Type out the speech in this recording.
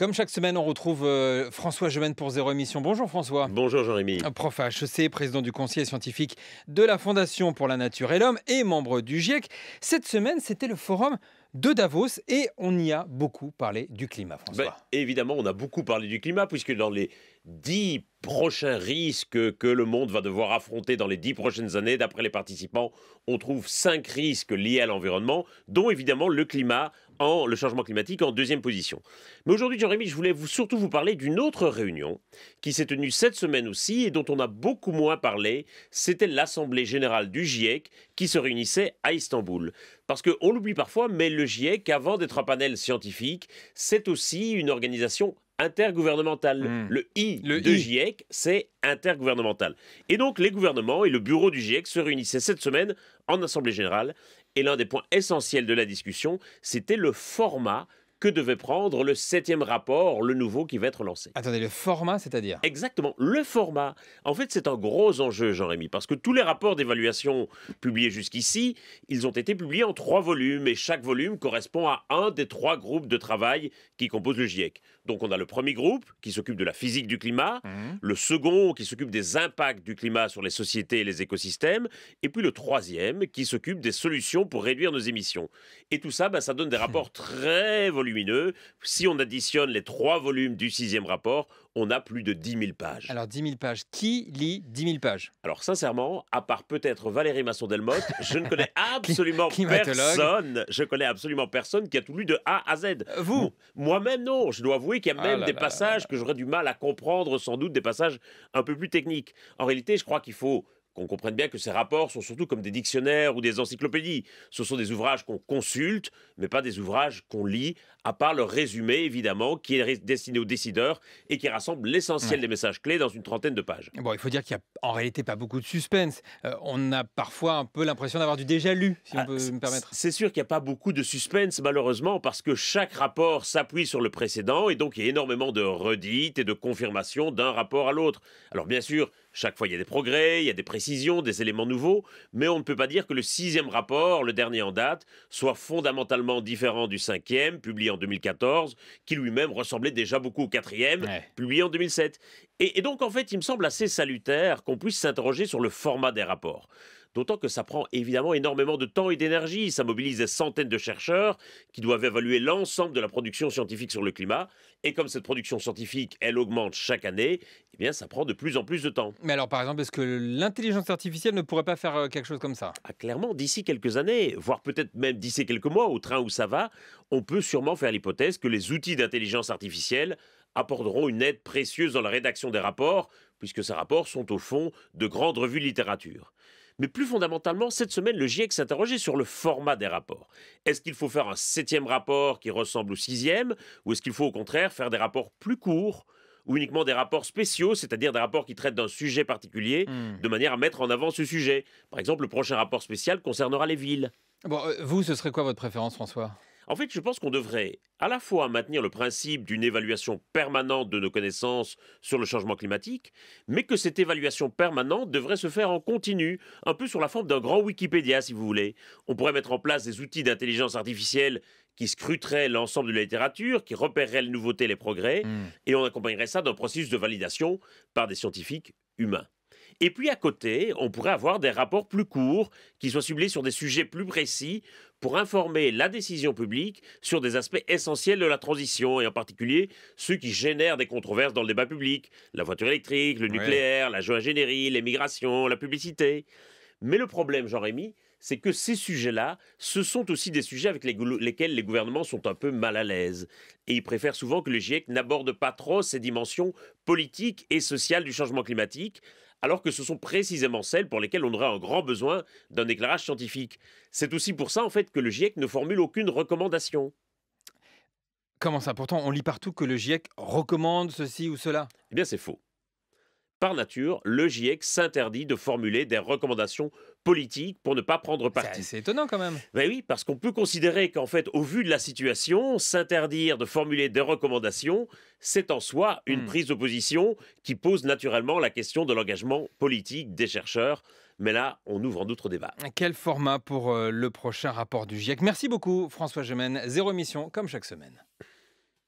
Comme chaque semaine, on retrouve euh, François Gemène pour Zéro Émission. Bonjour François. Bonjour Jérémy. Euh, prof à HEC, président du conseil scientifique de la Fondation pour la Nature et l'Homme et membre du GIEC. Cette semaine, c'était le forum de Davos et on y a beaucoup parlé du climat, François. Ben, évidemment, on a beaucoup parlé du climat puisque dans les dix prochains risques que le monde va devoir affronter dans les dix prochaines années. D'après les participants, on trouve cinq risques liés à l'environnement, dont évidemment le climat, en, le changement climatique en deuxième position. Mais aujourd'hui, Jérémy, je voulais surtout vous parler d'une autre réunion qui s'est tenue cette semaine aussi et dont on a beaucoup moins parlé. C'était l'Assemblée générale du GIEC qui se réunissait à Istanbul. Parce qu'on l'oublie parfois, mais le GIEC, avant d'être un panel scientifique, c'est aussi une organisation intergouvernemental. Hmm. Le I de GIEC, c'est intergouvernemental. Et donc, les gouvernements et le bureau du GIEC se réunissaient cette semaine en Assemblée générale. Et l'un des points essentiels de la discussion, c'était le format que devait prendre le septième rapport, le nouveau qui va être lancé. Attendez, le format, c'est-à-dire Exactement, le format. En fait, c'est un gros enjeu, Jean-Rémy, parce que tous les rapports d'évaluation publiés jusqu'ici, ils ont été publiés en trois volumes, et chaque volume correspond à un des trois groupes de travail qui composent le GIEC. Donc on a le premier groupe qui s'occupe de la physique du climat, mmh. le second qui s'occupe des impacts du climat sur les sociétés et les écosystèmes, et puis le troisième qui s'occupe des solutions pour réduire nos émissions. Et tout ça, ben, ça donne des rapports très volumineux si on additionne les trois volumes du sixième rapport, on a plus de 10 000 pages. Alors 10 000 pages, qui lit 10 000 pages Alors sincèrement, à part peut-être Valérie Masson-Delmotte, je ne connais absolument personne. Je connais absolument personne qui a tout lu de A à Z. Euh, vous Moi-même non. Je dois avouer qu'il y a ah même des passages que j'aurais du mal à comprendre, sans doute des passages un peu plus techniques. En réalité, je crois qu'il faut qu'on comprenne bien que ces rapports sont surtout comme des dictionnaires ou des encyclopédies. Ce sont des ouvrages qu'on consulte, mais pas des ouvrages qu'on lit, à part leur résumé, évidemment, qui est destiné aux décideurs et qui rassemble l'essentiel des messages clés dans une trentaine de pages. Bon, il faut dire qu'il n'y a en réalité pas beaucoup de suspense. Euh, on a parfois un peu l'impression d'avoir du déjà lu, si on ah, peut me permettre. C'est sûr qu'il n'y a pas beaucoup de suspense, malheureusement, parce que chaque rapport s'appuie sur le précédent et donc il y a énormément de redites et de confirmations d'un rapport à l'autre. Alors, bien sûr, chaque fois, il y a des progrès, il y a des précisions, des éléments nouveaux, mais on ne peut pas dire que le sixième rapport, le dernier en date, soit fondamentalement différent du cinquième, publié en 2014, qui lui-même ressemblait déjà beaucoup au quatrième, publié en 2007. et donc, en fait, il me semble assez salutaire qu'on puisse s'interroger sur le format des rapports. D'autant que ça prend évidemment énormément de temps et d'énergie. Ça mobilise des centaines de chercheurs qui doivent évaluer l'ensemble de la production scientifique sur le climat. Et comme cette production scientifique, elle augmente chaque année, eh bien, ça prend de plus en plus de temps. Mais alors, par exemple, est-ce que l'intelligence artificielle ne pourrait pas faire euh, quelque chose comme ça ah, Clairement, d'ici quelques années, voire peut-être même d'ici quelques mois, au train où ça va, on peut sûrement faire l'hypothèse que les outils d'intelligence artificielle apporteront une aide précieuse dans la rédaction des rapports, puisque ces rapports sont au fond de grandes revues de littérature. Mais plus fondamentalement, cette semaine, le GIEC s'interrogeait sur le format des rapports. Est-ce qu'il faut faire un septième rapport qui ressemble au sixième, ou est-ce qu'il faut au contraire faire des rapports plus courts, ou uniquement des rapports spéciaux, c'est-à-dire des rapports qui traitent d'un sujet particulier, hmm. de manière à mettre en avant ce sujet Par exemple, le prochain rapport spécial concernera les villes. Euh, vous, ce serait quoi votre préférence, François en fait, je pense qu'on devrait à la fois maintenir le principe d'une évaluation permanente de nos connaissances sur le changement climatique, mais que cette évaluation permanente devrait se faire en continu, un peu sur la forme d'un grand Wikipédia, si vous voulez. On pourrait mettre en place des outils d'intelligence artificielle qui scruteraient l'ensemble de la littérature, qui repérerait les nouveautés, les progrès, hmm. et on accompagnerait ça d'un processus de validation par des scientifiques humains. Et puis à côté, on pourrait avoir des rapports plus courts qui soient ciblés sur des sujets plus précis pour informer la décision publique sur des aspects essentiels de la transition, et en particulier ceux qui génèrent des controverses dans le débat public, la voiture électrique, le nucléaire, la géoingénierie, les migrations, la publicité. Mais le problème, Jean-Rémy, c'est que ces sujets-là, ce sont aussi des sujets avec lesquels les gouvernements sont un peu mal à l'aise. Et ils préfèrent souvent que le GIEC n'aborde pas trop ces dimensions politiques et sociales du changement climatique, alors que ce sont précisément celles pour lesquelles on aurait un grand besoin d'un éclairage scientifique. C'est aussi pour ça, en fait, que le GIEC ne formule aucune recommandation. Comment ça Pourtant, on lit partout que le GIEC recommande ceci ou cela. Eh bien, c'est faux par nature, le GIEC s'interdit de formuler des recommandations politiques pour ne pas prendre parti. C'est étonnant quand même. Ben oui, parce qu'on peut considérer qu'en fait, au vu de la situation, s'interdire de formuler des recommandations, c'est en soi une hmm. prise de position qui pose naturellement la question de l'engagement politique des chercheurs. Mais là, on ouvre un autre débat. Quel format pour euh, le prochain rapport du GIEC Merci beaucoup François Gemène, zéro émission comme chaque semaine.